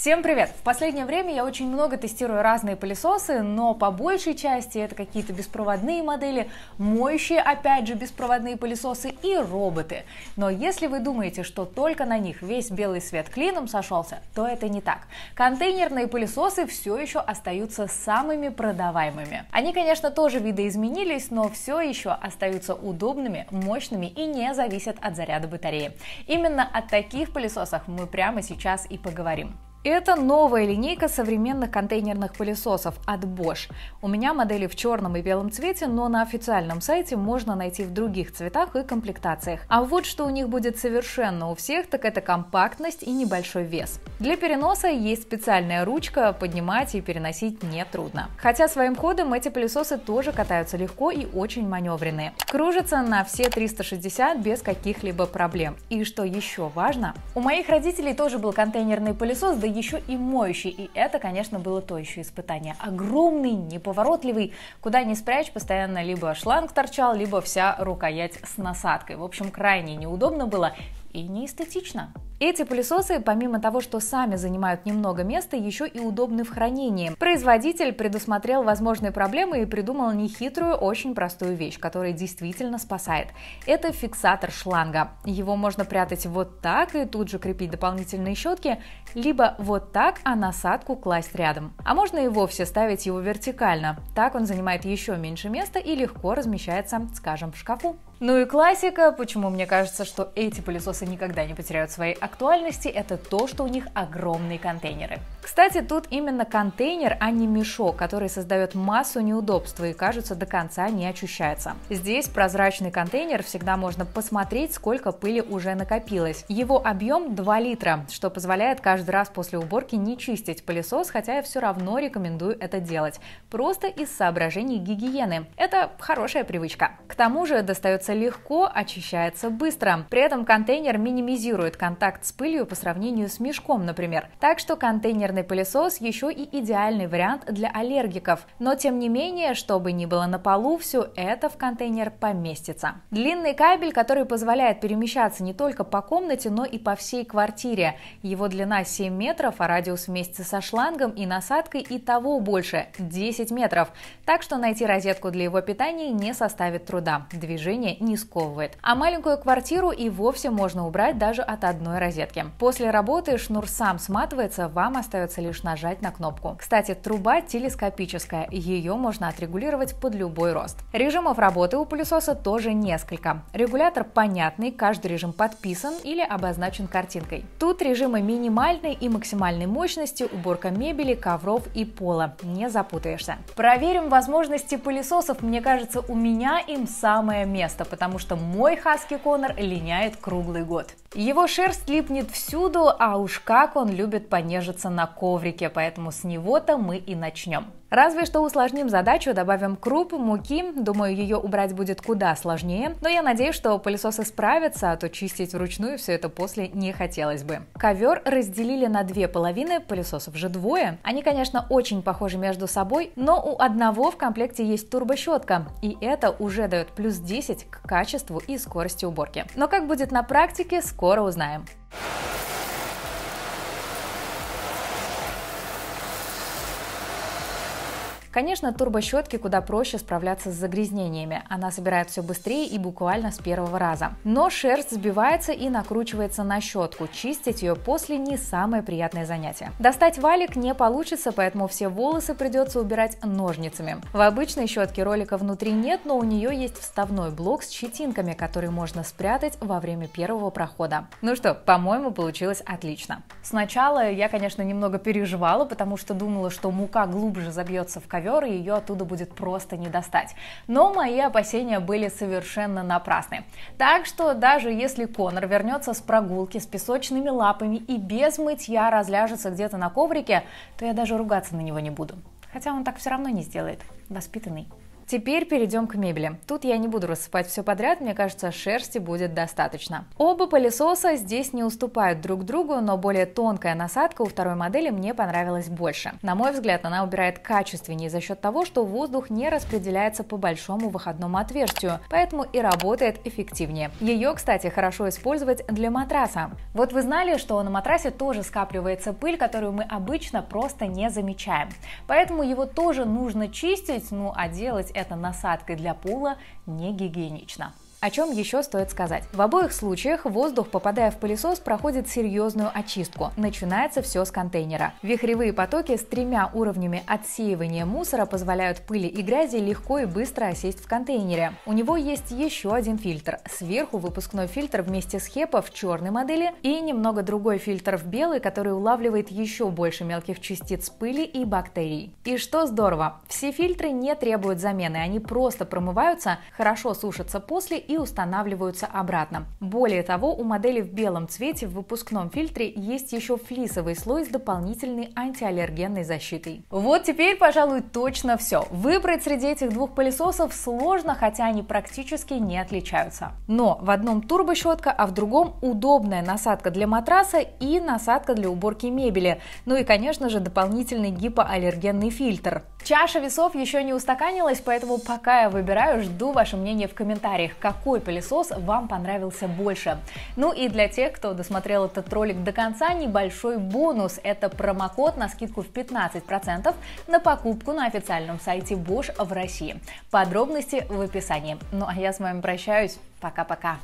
Всем привет! В последнее время я очень много тестирую разные пылесосы, но по большей части это какие-то беспроводные модели, моющие опять же беспроводные пылесосы и роботы. Но если вы думаете, что только на них весь белый свет клином сошелся, то это не так. Контейнерные пылесосы все еще остаются самыми продаваемыми. Они, конечно, тоже видоизменились, но все еще остаются удобными, мощными и не зависят от заряда батареи. Именно о таких пылесосах мы прямо сейчас и поговорим. Это новая линейка современных контейнерных пылесосов от Bosch. У меня модели в черном и белом цвете, но на официальном сайте можно найти в других цветах и комплектациях. А вот что у них будет совершенно у всех, так это компактность и небольшой вес. Для переноса есть специальная ручка, поднимать и переносить нетрудно. Хотя своим ходом эти пылесосы тоже катаются легко и очень маневренные. Кружатся на все 360 без каких-либо проблем. И что еще важно, у моих родителей тоже был контейнерный пылесос, да еще и моющий. И это, конечно, было то еще испытание. Огромный, неповоротливый, куда ни спрячь, постоянно либо шланг торчал, либо вся рукоять с насадкой. В общем, крайне неудобно было и неэстетично. Эти пылесосы, помимо того, что сами занимают немного места, еще и удобны в хранении. Производитель предусмотрел возможные проблемы и придумал нехитрую, очень простую вещь, которая действительно спасает. Это фиксатор шланга. Его можно прятать вот так и тут же крепить дополнительные щетки, либо вот так, а насадку класть рядом. А можно и вовсе ставить его вертикально. Так он занимает еще меньше места и легко размещается, скажем, в шкафу. Ну и классика, почему мне кажется, что эти пылесосы никогда не потеряют своей актуальности это то, что у них огромные контейнеры. Кстати, тут именно контейнер, а не мешок, который создает массу неудобств и, кажется, до конца не очищается. Здесь прозрачный контейнер всегда можно посмотреть, сколько пыли уже накопилось. Его объем 2 литра, что позволяет каждый раз после уборки не чистить пылесос, хотя я все равно рекомендую это делать. Просто из соображений гигиены. Это хорошая привычка. К тому же достается легко, очищается быстро. При этом контейнер минимизирует контакт контакт с пылью по сравнению с мешком, например. Так что контейнерный пылесос еще и идеальный вариант для аллергиков. Но тем не менее, чтобы ни было на полу, все это в контейнер поместится. Длинный кабель, который позволяет перемещаться не только по комнате, но и по всей квартире. Его длина 7 метров, а радиус вместе со шлангом и насадкой и того больше – 10 метров. Так что найти розетку для его питания не составит труда. Движение не сковывает. А маленькую квартиру и вовсе можно убрать даже от одной розетки розетки. После работы шнур сам сматывается, вам остается лишь нажать на кнопку. Кстати, труба телескопическая, ее можно отрегулировать под любой рост. Режимов работы у пылесоса тоже несколько. Регулятор понятный, каждый режим подписан или обозначен картинкой. Тут режимы минимальной и максимальной мощности, уборка мебели, ковров и пола. Не запутаешься. Проверим возможности пылесосов. Мне кажется, у меня им самое место, потому что мой хаски Конор линяет круглый год. Его шерсть липнет всюду, а уж как он любит понежиться на коврике, поэтому с него-то мы и начнем. Разве что усложним задачу, добавим круп, муки. Думаю, ее убрать будет куда сложнее. Но я надеюсь, что пылесосы справятся, а то чистить вручную все это после не хотелось бы. Ковер разделили на две половины, пылесосов же двое. Они, конечно, очень похожи между собой, но у одного в комплекте есть турбощетка. И это уже дает плюс 10 к качеству и скорости уборки. Но как будет на практике, скоро узнаем. Конечно, турбощетки куда проще справляться с загрязнениями. Она собирает все быстрее и буквально с первого раза. Но шерсть сбивается и накручивается на щетку. Чистить ее после не самое приятное занятие. Достать валик не получится, поэтому все волосы придется убирать ножницами. В обычной щетке ролика внутри нет, но у нее есть вставной блок с щетинками, который можно спрятать во время первого прохода. Ну что, по-моему, получилось отлично. Сначала я, конечно, немного переживала, потому что думала, что мука глубже забьется в ковер, и ее оттуда будет просто не достать. Но мои опасения были совершенно напрасны. Так что даже если Конор вернется с прогулки с песочными лапами и без мытья разляжется где-то на коврике, то я даже ругаться на него не буду. Хотя он так все равно не сделает. Воспитанный. Теперь перейдем к мебели. Тут я не буду рассыпать все подряд, мне кажется, шерсти будет достаточно. Оба пылесоса здесь не уступают друг другу, но более тонкая насадка у второй модели мне понравилась больше. На мой взгляд, она убирает качественнее за счет того, что воздух не распределяется по большому выходному отверстию, поэтому и работает эффективнее. Ее, кстати, хорошо использовать для матраса. Вот вы знали, что на матрасе тоже скапливается пыль, которую мы обычно просто не замечаем. Поэтому его тоже нужно чистить, ну а делать это насадкой для пола не гигиенично. О чем еще стоит сказать? В обоих случаях воздух, попадая в пылесос, проходит серьезную очистку. Начинается все с контейнера. Вихревые потоки с тремя уровнями отсеивания мусора позволяют пыли и грязи легко и быстро осесть в контейнере. У него есть еще один фильтр. Сверху выпускной фильтр вместе с хепа в черной модели и немного другой фильтр в белый, который улавливает еще больше мелких частиц пыли и бактерий. И что здорово, все фильтры не требуют замены, они просто промываются, хорошо сушатся после и устанавливаются обратно. Более того, у модели в белом цвете в выпускном фильтре есть еще флисовый слой с дополнительной антиаллергенной защитой. Вот теперь, пожалуй, точно все. Выбрать среди этих двух пылесосов сложно, хотя они практически не отличаются. Но в одном турбощетка, а в другом удобная насадка для матраса и насадка для уборки мебели. Ну и, конечно же, дополнительный гипоаллергенный фильтр. Чаша весов еще не устаканилась, поэтому пока я выбираю, жду ваше мнение в комментариях, как какой пылесос вам понравился больше. Ну и для тех, кто досмотрел этот ролик до конца, небольшой бонус. Это промокод на скидку в 15% на покупку на официальном сайте Bosch в России. Подробности в описании. Ну а я с вами прощаюсь. Пока-пока.